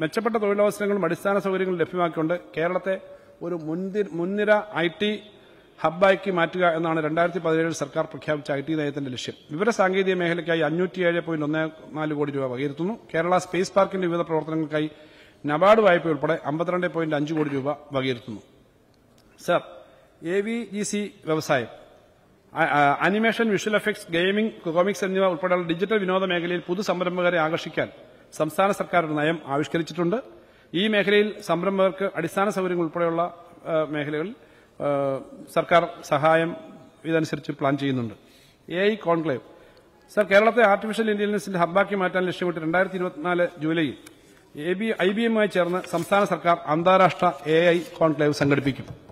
മെച്ചപ്പെട്ട തൊഴിലവസരങ്ങളും അടിസ്ഥാന സൗകര്യങ്ങളും ലഭ്യമാക്കിക്കൊണ്ട് കേരളത്തെ ഒരു മുൻനിര ഐ ടി ഹബ്ബാക്കി മാറ്റുക എന്നാണ് രണ്ടായിരത്തി പതിനേഴിൽ സർക്കാർ പ്രഖ്യാപിച്ച ഐ ടി നയത്തിന്റെ ലക്ഷ്യം സാങ്കേതിക മേഖലയ്ക്കായി അഞ്ഞൂറ്റിയേഴ് പോയിന്റ് ഒന്ന് നാല് കോടി രൂപ വകയിരുത്തുന്നു കേരള സ്പേസ് പാർക്കിന്റെ വിവിധ പ്രവർത്തനങ്ങൾക്കായി നബാർഡ് വായ്പ ഉൾപ്പെടെ അമ്പത്തിരണ്ട് പോയിന്റ് അഞ്ച് കോടി രൂപ വകയിരുത്തുന്നു sir A V G C വ്യവസായം animation visual effects gaming comics എന്നിവ ഉൾപ്പെടെയുള്ള ഡിജിറ്റൽ വിനോദ മേഖലയിൽ പുതു സംരംഭകരെ ആകർഷിക്കാൻ സംസ്ഥാന സർക്കാർ ഒരു നയം ആവിഷ്കരിച്ചിട്ടുണ്ട് ഈ മേഖലയിൽ സംരംഭകർക്ക് അടിസ്ഥാന സൗകര്യങ്ങൾ ഉൾപ്പെടെയുള്ള മേഖലകളിൽ സർക്കാർ സഹായം ഇതനുസരിച്ച് പ്ലാൻ ചെയ്യുന്നുണ്ട് എ ഐ കോൺക്ലേവ് സർ കേരളത്തെ ആർട്ടിഫിഷ്യൽ ഇന്റലിജൻസിന്റെ ഹബ്ബാക്കി മാറ്റാൻ ലക്ഷ്യമിട്ട് രണ്ടായിരത്തി ഇരുപത്തിനാല് ജൂലൈയിൽ ഐ ബി എമ്മുമായി ചേർന്ന് സംസ്ഥാന സർക്കാർ അന്താരാഷ്ട്ര എ ഐ കോൺക്ലേവ് സംഘടിപ്പിക്കും